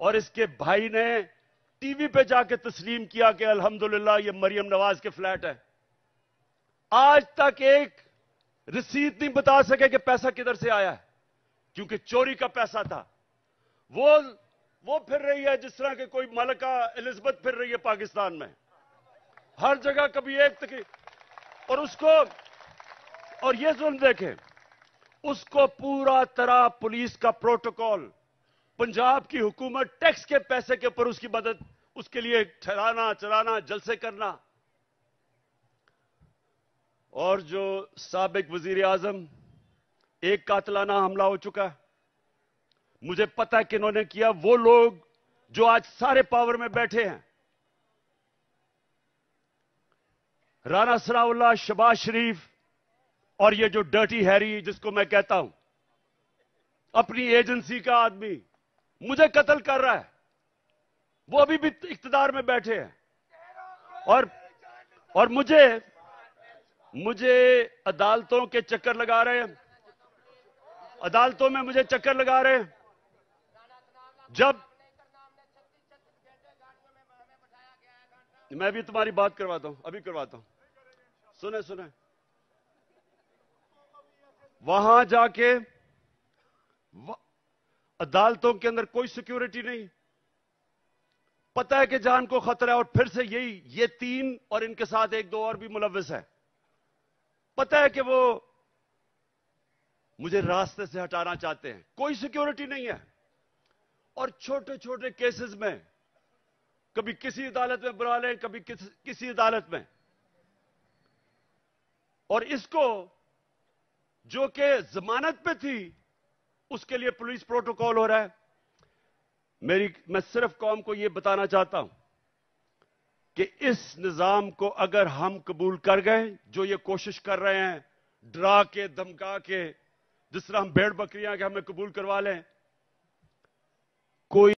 और इसके भाई ने टीवी पे जाके तस्लीम किया कि अल्हम्दुलिल्लाह ये मरियम नवाज के फ्लैट है आज तक एक रसीद नहीं बता सके कि पैसा किधर से आया है क्योंकि चोरी का पैसा था वो वो फिर रही है जिस तरह के कोई मलका एलिजबेथ फिर रही है पाकिस्तान में हर जगह कभी एक तक और उसको और ये जुल्म देखें उसको पूरा तरह पुलिस का प्रोटोकॉल पंजाब की हुकूमत टैक्स के पैसे के ऊपर उसकी मदद उसके लिए ठहराना चलाना जलसे करना और जो सबक वजीर आजम एक कातलाना हमला हो चुका है मुझे पता है कि इन्होंने किया वो लोग जो आज सारे पावर में बैठे हैं राना सराउल्ला शबाज शरीफ और ये जो डर्टी हैरी जिसको मैं कहता हूं अपनी एजेंसी का आदमी मुझे कत्ल कर रहा है वो अभी भी इकतदार में बैठे हैं और और मुझे मुझे अदालतों के चक्कर लगा रहे हैं अदालतों में मुझे चक्कर लगा रहे हैं जब मैं भी तुम्हारी बात करवाता हूं अभी करवाता हूं सुने सुने वहां जाके अदालतों के अंदर कोई सिक्योरिटी नहीं पता है कि जान को खतरा है और फिर से यही ये तीन और इनके साथ एक दो और भी मुलविस है पता है कि वो मुझे रास्ते से हटाना चाहते हैं कोई सिक्योरिटी नहीं है और छोटे छोटे केसेस में कभी किसी अदालत में बुला लें कभी किस, किसी अदालत में और इसको जो कि जमानत पे थी उसके लिए पुलिस प्रोटोकॉल हो रहा है मेरी मैं सिर्फ कौम को यह बताना चाहता हूं कि इस निजाम को अगर हम कबूल कर गए जो ये कोशिश कर रहे हैं डरा के धमका के जिस तरह हम भेड़ बकरियां के हमें कबूल करवा लें कोई